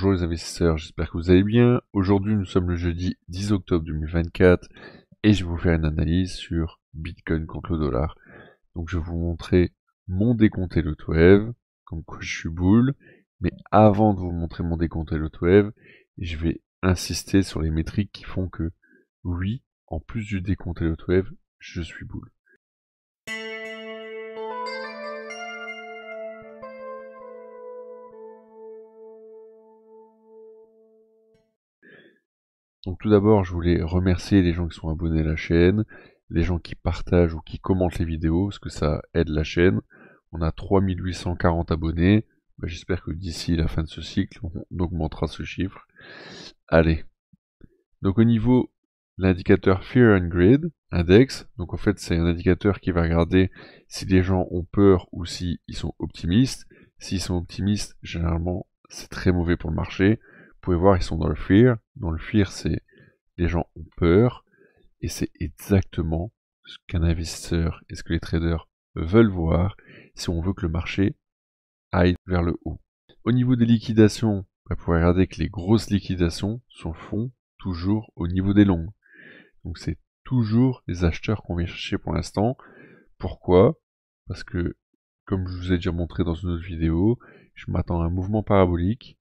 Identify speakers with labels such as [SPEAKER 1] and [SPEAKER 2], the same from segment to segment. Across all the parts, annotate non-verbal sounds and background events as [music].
[SPEAKER 1] Bonjour les investisseurs, j'espère que vous allez bien. Aujourd'hui nous sommes le jeudi 10 octobre 2024 et je vais vous faire une analyse sur Bitcoin contre le dollar. Donc je vais vous montrer mon décompté le wave, comme quoi je suis boule, mais avant de vous montrer mon décompté le wave, je vais insister sur les métriques qui font que oui, en plus du décompté le wave, je suis boule. Donc tout d'abord, je voulais remercier les gens qui sont abonnés à la chaîne, les gens qui partagent ou qui commentent les vidéos, parce que ça aide la chaîne. On a 3840 abonnés. Bah, j'espère que d'ici la fin de ce cycle, on augmentera ce chiffre. Allez. Donc au niveau l'indicateur Fear and Greed Index, donc en fait c'est un indicateur qui va regarder si les gens ont peur ou s'ils ils sont optimistes. S'ils sont optimistes, généralement c'est très mauvais pour le marché. Vous pouvez voir, ils sont dans le fear. Dans le fear, c'est les gens ont peur. Et c'est exactement ce qu'un investisseur et ce que les traders veulent voir si on veut que le marché aille vers le haut. Au niveau des liquidations, bah, vous pouvez regarder que les grosses liquidations sont font toujours au niveau des longues. Donc c'est toujours les acheteurs qu'on vient chercher pour l'instant. Pourquoi Parce que, comme je vous ai déjà montré dans une autre vidéo, je m'attends à un mouvement parabolique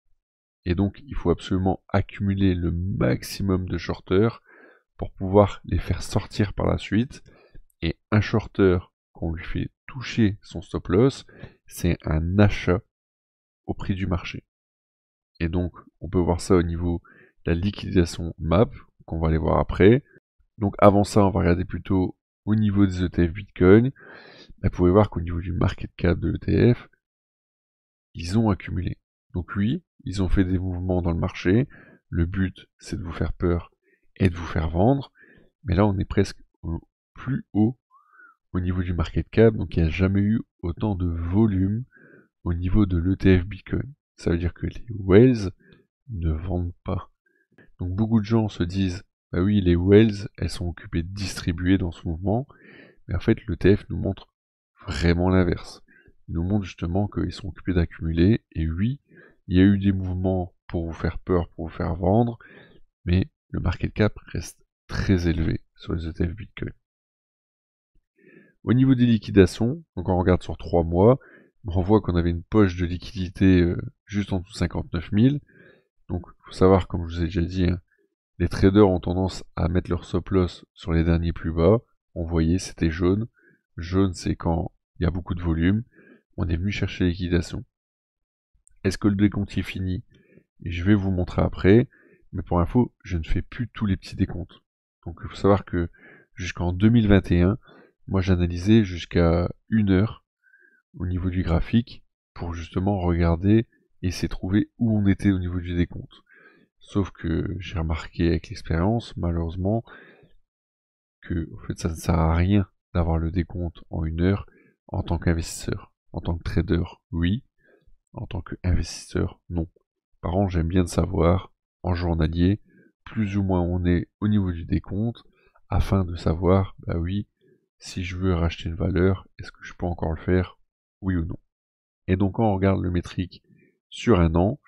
[SPEAKER 1] et donc, il faut absolument accumuler le maximum de shorteurs pour pouvoir les faire sortir par la suite. Et un shorter, qu'on lui fait toucher son stop loss, c'est un achat au prix du marché. Et donc, on peut voir ça au niveau de la liquidation MAP, qu'on va aller voir après. Donc, avant ça, on va regarder plutôt au niveau des ETF Bitcoin. Bah, vous pouvez voir qu'au niveau du market cap de l'ETF, ils ont accumulé. Donc oui, ils ont fait des mouvements dans le marché. Le but, c'est de vous faire peur et de vous faire vendre. Mais là, on est presque au plus haut au niveau du market cap. Donc il n'y a jamais eu autant de volume au niveau de l'ETF Bitcoin. Ça veut dire que les whales ne vendent pas. Donc beaucoup de gens se disent, bah oui, les whales, elles sont occupées de distribuer dans ce mouvement. Mais en fait, l'ETF nous montre vraiment l'inverse. Il nous montre justement qu'ils sont occupés d'accumuler. Et oui, il y a eu des mouvements pour vous faire peur, pour vous faire vendre, mais le market cap reste très élevé sur les ETF Bitcoin. Au niveau des liquidations, donc on regarde sur 3 mois, on voit qu'on avait une poche de liquidité euh, juste en dessous de 59 000. Donc il faut savoir, comme je vous ai déjà dit, hein, les traders ont tendance à mettre leur stop loss sur les derniers plus bas. On voyait, c'était jaune. Jaune, c'est quand il y a beaucoup de volume. On est venu chercher liquidation. Est-ce que le décompte est fini Je vais vous montrer après. Mais pour info, je ne fais plus tous les petits décomptes. Donc il faut savoir que jusqu'en 2021, moi j'analysais jusqu'à une heure au niveau du graphique pour justement regarder et s'est trouver où on était au niveau du décompte. Sauf que j'ai remarqué avec l'expérience, malheureusement, que en fait, ça ne sert à rien d'avoir le décompte en une heure en tant qu'investisseur. En tant que trader, oui, en tant qu'investisseur, non. Par an, j'aime bien de savoir, en journalier, plus ou moins on est au niveau du décompte, afin de savoir, bah oui, si je veux racheter une valeur, est-ce que je peux encore le faire, oui ou non. Et donc quand on regarde le métrique sur un an,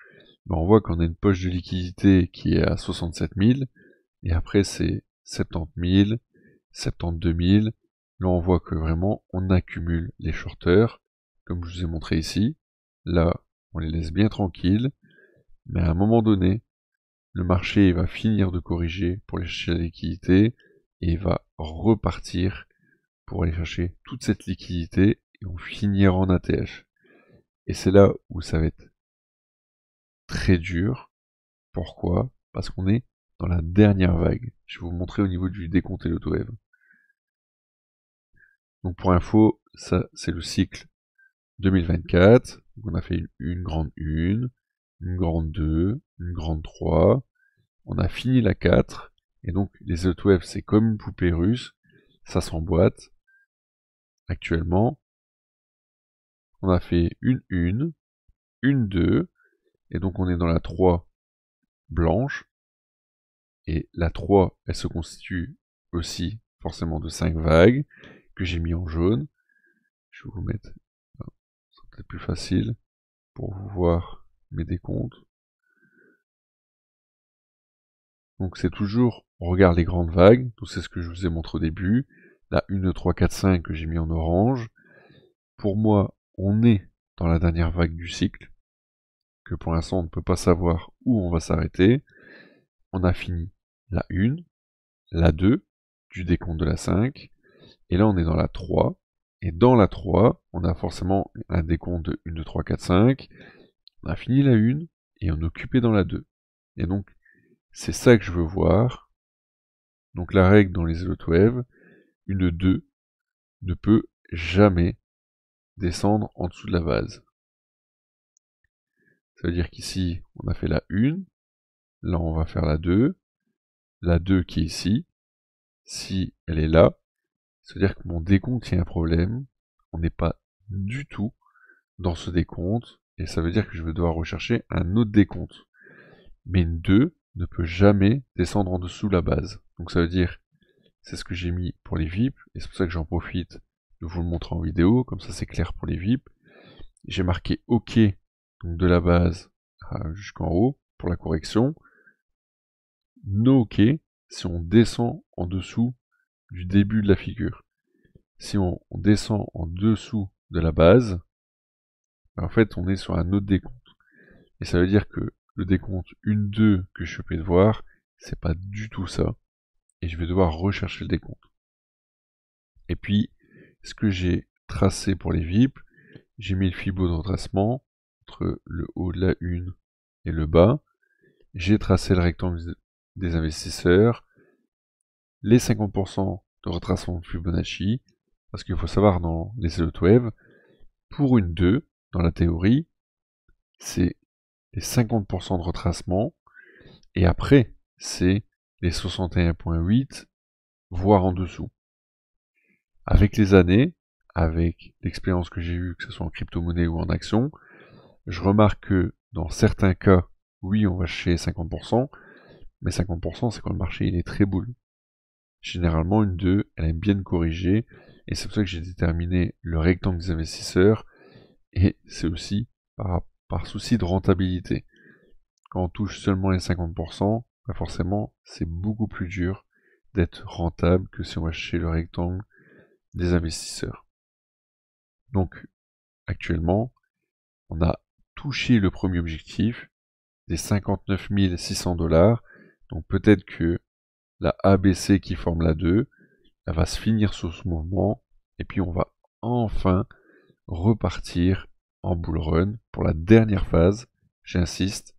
[SPEAKER 1] bah on voit qu'on a une poche de liquidité qui est à 67 000, et après c'est 70 000, 72 000, là on voit que vraiment on accumule les shorteurs, comme je vous ai montré ici, Là, on les laisse bien tranquilles, mais à un moment donné, le marché va finir de corriger pour aller chercher la liquidité et va repartir pour aller chercher toute cette liquidité et on finira en ATF. Et c'est là où ça va être très dur. Pourquoi Parce qu'on est dans la dernière vague. Je vais vous montrer au niveau du décompte et l'auto-wave. Donc pour info, ça c'est le cycle 2024. on a fait une, grande 1, une, grande 2, une grande 3. On a fini la 4. Et donc les web c'est comme une poupée russe. Ça s'emboîte. Actuellement, on a fait une 1, une 2. Et donc on est dans la 3 blanche. Et la 3, elle se constitue aussi forcément de 5 vagues que j'ai mis en jaune. Je vais vous mettre les plus faciles pour vous voir mes décomptes. Donc c'est toujours, on regarde les grandes vagues, tout c'est ce que je vous ai montré au début, la 1, 2, 3, 4, 5 que j'ai mis en orange. Pour moi, on est dans la dernière vague du cycle, que pour l'instant on ne peut pas savoir où on va s'arrêter. On a fini la 1, la 2 du décompte de la 5, et là on est dans la 3, et dans la 3, on a forcément un décompte de 1, 2, 3, 4, 5. On a fini la 1 et on est occupé dans la 2. Et donc, c'est ça que je veux voir. Donc la règle dans les web, une 2 ne peut jamais descendre en dessous de la vase. Ça veut dire qu'ici, on a fait la 1, là on va faire la 2, la 2 qui est ici, si elle est là, c'est-à-dire que mon décompte, il a un problème. On n'est pas du tout dans ce décompte. Et ça veut dire que je vais devoir rechercher un autre décompte. Mais une 2 ne peut jamais descendre en dessous de la base. Donc ça veut dire, c'est ce que j'ai mis pour les VIP. Et c'est pour ça que j'en profite de vous le montrer en vidéo. Comme ça, c'est clair pour les VIP. J'ai marqué OK donc de la base jusqu'en haut pour la correction. No OK si on descend en dessous du début de la figure. Si on, descend en dessous de la base, ben, en fait on est sur un autre décompte. Et ça veut dire que le décompte 1-2 que je peux de voir, c'est pas du tout ça. Et je vais devoir rechercher le décompte. Et puis, ce que j'ai tracé pour les VIP, j'ai mis le fibo d'entracement entre le haut de la 1 et le bas. J'ai tracé le rectangle des investisseurs les 50% de retracement de Fibonacci, parce qu'il faut savoir dans les de Wave, pour une 2, dans la théorie, c'est les 50% de retracement, et après, c'est les 61.8, voire en dessous. Avec les années, avec l'expérience que j'ai eue, que ce soit en crypto-monnaie ou en action, je remarque que dans certains cas, oui, on va chez 50%, mais 50%, c'est quand le marché il est très boule généralement une 2, elle aime bien corriger, et c'est pour ça que j'ai déterminé le rectangle des investisseurs, et c'est aussi par, souci de rentabilité. Quand on touche seulement les 50%, bah, forcément c'est beaucoup plus dur d'être rentable que si on va le rectangle des investisseurs. Donc actuellement, on a touché le premier objectif des 59 600 dollars. Donc peut-être que la ABC qui forme la 2, elle va se finir sur ce mouvement, et puis on va enfin repartir en bull run pour la dernière phase, j'insiste,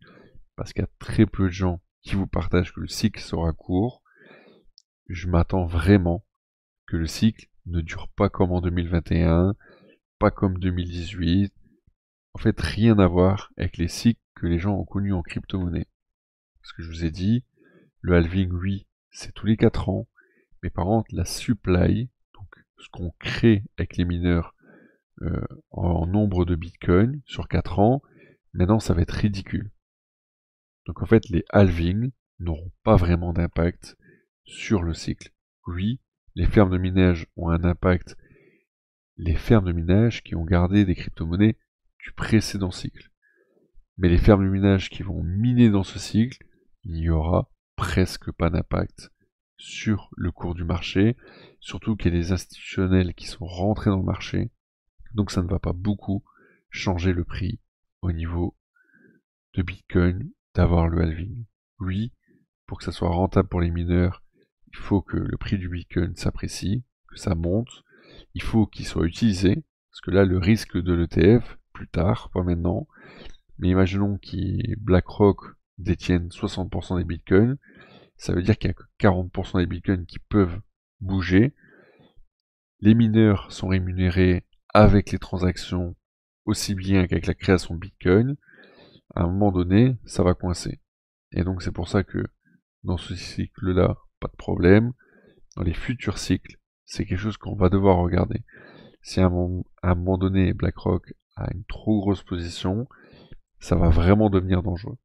[SPEAKER 1] parce qu'il y a très peu de gens qui vous partagent que le cycle sera court. Je m'attends vraiment que le cycle ne dure pas comme en 2021, pas comme 2018. En fait, rien à voir avec les cycles que les gens ont connus en crypto-monnaie. Parce que je vous ai dit, le halving, oui, c'est tous les 4 ans. Mais par contre, la supply, donc ce qu'on crée avec les mineurs euh, en nombre de bitcoins sur 4 ans, maintenant ça va être ridicule. Donc en fait, les halvings n'auront pas vraiment d'impact sur le cycle. Oui, les fermes de minage ont un impact. Les fermes de minage qui ont gardé des crypto-monnaies du précédent cycle. Mais les fermes de minage qui vont miner dans ce cycle, il y aura presque pas d'impact sur le cours du marché, surtout qu'il y a des institutionnels qui sont rentrés dans le marché, donc ça ne va pas beaucoup changer le prix au niveau de Bitcoin d'avoir le halving. Oui, pour que ça soit rentable pour les mineurs, il faut que le prix du Bitcoin s'apprécie, que ça monte, il faut qu'il soit utilisé, parce que là le risque de l'ETF, plus tard, pas maintenant, mais imaginons que BlackRock détiennent 60% des bitcoins. Ça veut dire qu'il n'y a que 40% des bitcoins qui peuvent bouger. Les mineurs sont rémunérés avec les transactions aussi bien qu'avec la création de bitcoin. À un moment donné, ça va coincer. Et donc c'est pour ça que dans ce cycle-là, pas de problème. Dans les futurs cycles, c'est quelque chose qu'on va devoir regarder. Si à un moment donné BlackRock a une trop grosse position, ça va vraiment devenir dangereux.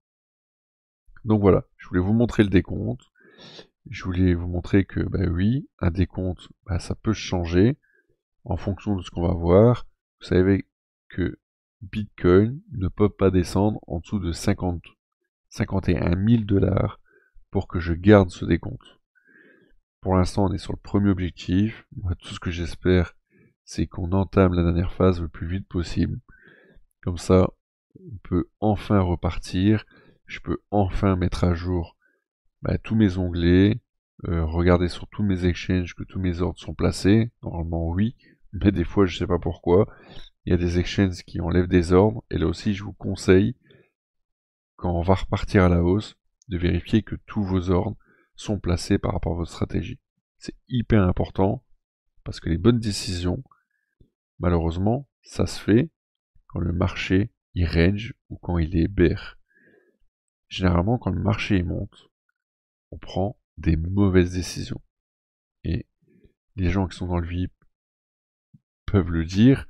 [SPEAKER 1] Donc voilà, je voulais vous montrer le décompte. Je voulais vous montrer que, bah oui, un décompte, bah, ça peut changer en fonction de ce qu'on va voir. Vous savez que Bitcoin ne peut pas descendre en dessous de 50, 51 000 dollars pour que je garde ce décompte. Pour l'instant, on est sur le premier objectif. Moi, tout ce que j'espère, c'est qu'on entame la dernière phase le plus vite possible. Comme ça, on peut enfin repartir je peux enfin mettre à jour bah, tous mes onglets, euh, regarder sur tous mes exchanges que tous mes ordres sont placés. Normalement oui, mais des fois je ne sais pas pourquoi. Il y a des exchanges qui enlèvent des ordres, et là aussi je vous conseille, quand on va repartir à la hausse, de vérifier que tous vos ordres sont placés par rapport à votre stratégie. C'est hyper important, parce que les bonnes décisions, malheureusement, ça se fait quand le marché il range ou quand il est bear généralement, quand le marché monte, on prend des mauvaises décisions. Et les gens qui sont dans le VIP peuvent le dire.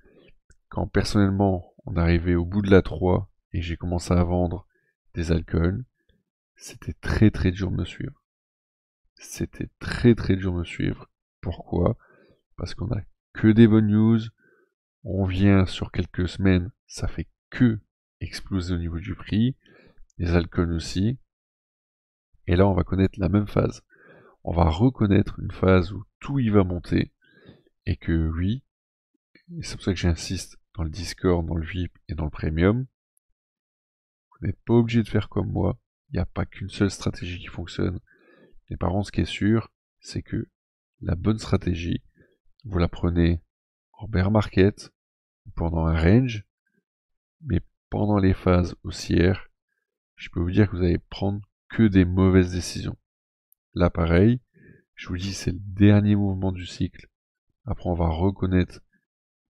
[SPEAKER 1] Quand personnellement, on arrivait au bout de la 3 et j'ai commencé à vendre des alcools, c'était très très dur de me suivre. C'était très très dur de me suivre. Pourquoi Parce qu'on a que des bonnes news. On vient sur quelques semaines, ça fait que exploser au niveau du prix les alcools aussi. Et là, on va connaître la même phase. On va reconnaître une phase où tout y va monter, et que oui, et c'est pour ça que j'insiste dans le Discord, dans le VIP et dans le Premium, vous n'êtes pas obligé de faire comme moi, il n'y a pas qu'une seule stratégie qui fonctionne. Mais par contre, ce qui est sûr, c'est que la bonne stratégie, vous la prenez en bear market, pendant un range, mais pendant les phases haussières, je peux vous dire que vous allez prendre que des mauvaises décisions. Là, pareil, je vous dis, c'est le dernier mouvement du cycle. Après, on va reconnaître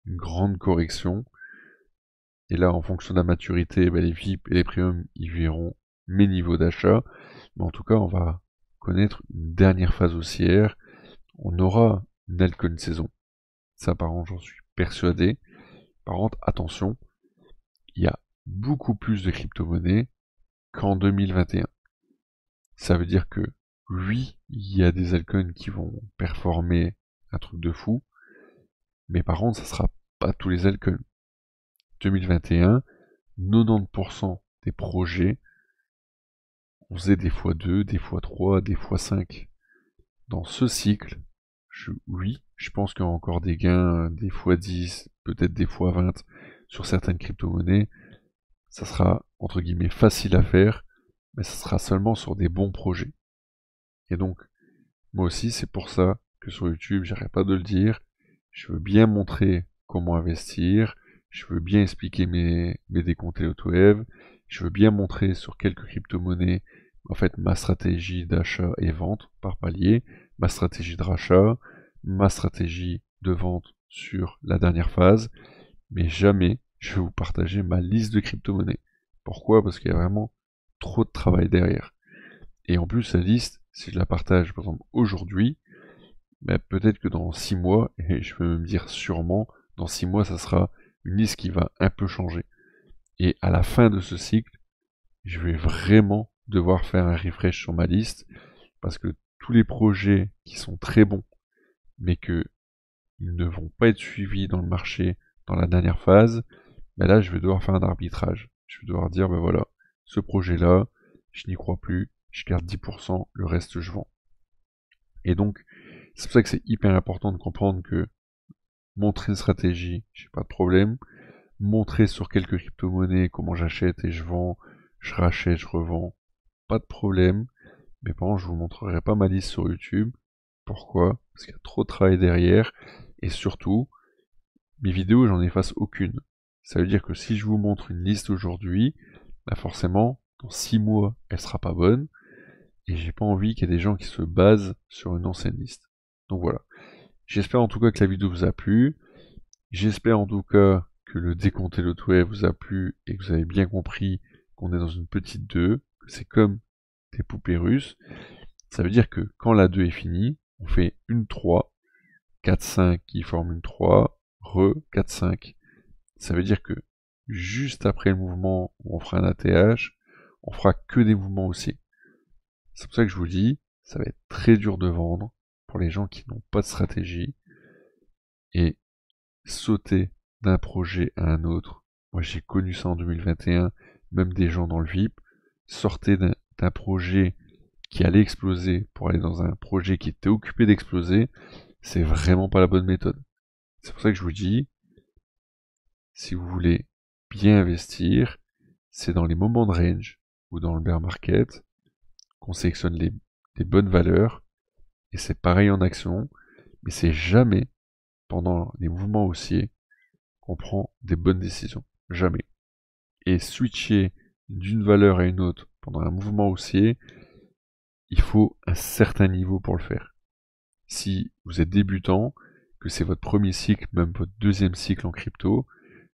[SPEAKER 1] une grande correction. Et là, en fonction de la maturité, bah, les VIP et les premium, ils verront mes niveaux d'achat. Mais en tout cas, on va connaître une dernière phase haussière. On aura une saison. Ça, par contre, j'en suis persuadé. Par contre, attention, il y a beaucoup plus de crypto-monnaies qu'en 2021. Ça veut dire que oui, il y a des altcoins qui vont performer un truc de fou, mais par contre, ça sera pas tous les altcoins. 2021, 90% des projets, on faisait des fois 2, des fois 3, des fois 5. Dans ce cycle, oui, je pense qu'il y a encore des gains, euh, des fois 10, peut-être des fois 20 sur certaines crypto-monnaies. Ça sera entre guillemets facile à faire, mais ce sera seulement sur des bons projets. Et donc, moi aussi, c'est pour ça que sur YouTube, j'arrête pas de le dire, je veux bien montrer comment investir, je veux bien expliquer mes, mes décomptés AutoEv, je veux bien montrer sur quelques crypto-monnaies en fait ma stratégie d'achat et vente par palier, ma stratégie de rachat, ma stratégie de vente sur la dernière phase, mais jamais je vais vous partager ma liste de crypto-monnaies. Pourquoi Parce qu'il y a vraiment trop de travail derrière. Et en plus, la liste, si je la partage par exemple aujourd'hui, bah, peut-être que dans 6 mois, [laughs] et je peux me dire sûrement, dans 6 mois, ça sera une liste qui va un peu changer. Et à la fin de ce cycle, je vais vraiment devoir faire un refresh sur ma liste, parce que tous les projets qui sont très bons, mais que ils ne vont pas être suivis dans le marché dans la dernière phase, bah là je vais devoir faire un arbitrage je vais devoir dire, ben voilà, ce projet-là, je n'y crois plus, je garde 10%, le reste je vends. Et donc, c'est pour ça que c'est hyper important de comprendre que montrer une stratégie, j'ai pas de problème. Montrer sur quelques crypto-monnaies comment j'achète et je vends, je rachète, je revends, pas de problème. Mais par contre, je vous montrerai pas ma liste sur YouTube. Pourquoi Parce qu'il y a trop de travail derrière. Et surtout, mes vidéos, j'en efface aucune. Ça veut dire que si je vous montre une liste aujourd'hui, bah forcément, dans 6 mois, elle sera pas bonne. Et j'ai pas envie qu'il y ait des gens qui se basent sur une ancienne liste. Donc voilà. J'espère en tout cas que la vidéo vous a plu. J'espère en tout cas que le décompté le tout vous a plu et que vous avez bien compris qu'on est dans une petite 2, c'est comme des poupées russes. Ça veut dire que quand la 2 est finie, on fait une 3, 4, 5 qui forme une 3, re, 4, 5 ça veut dire que juste après le mouvement où on fera un ATH, on fera que des mouvements haussiers. C'est pour ça que je vous dis, ça va être très dur de vendre pour les gens qui n'ont pas de stratégie. Et sauter d'un projet à un autre, moi j'ai connu ça en 2021, même des gens dans le VIP, sortaient d'un projet qui allait exploser pour aller dans un projet qui était occupé d'exploser, c'est vraiment pas la bonne méthode. C'est pour ça que je vous dis, si vous voulez bien investir, c'est dans les moments de range ou dans le bear market qu'on sélectionne les, bonnes valeurs. Et c'est pareil en action, mais c'est jamais pendant les mouvements haussiers qu'on prend des bonnes décisions. Jamais. Et switcher d'une valeur à une autre pendant un mouvement haussier, il faut un certain niveau pour le faire. Si vous êtes débutant, que c'est votre premier cycle, même votre deuxième cycle en crypto,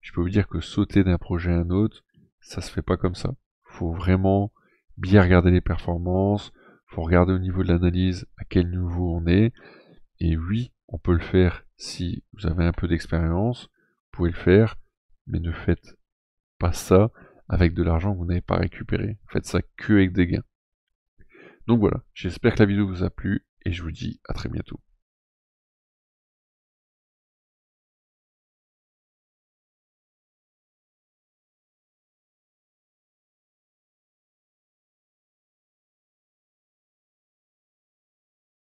[SPEAKER 1] je peux vous dire que sauter d'un projet à un autre, ça se fait pas comme ça. Faut vraiment bien regarder les performances, faut regarder au niveau de l'analyse à quel niveau on est. Et oui, on peut le faire si vous avez un peu d'expérience, vous pouvez le faire, mais ne faites pas ça avec de l'argent que vous n'avez pas récupéré. Faites ça que avec des gains. Donc voilà, j'espère que la vidéo vous a plu et je vous dis à très bientôt.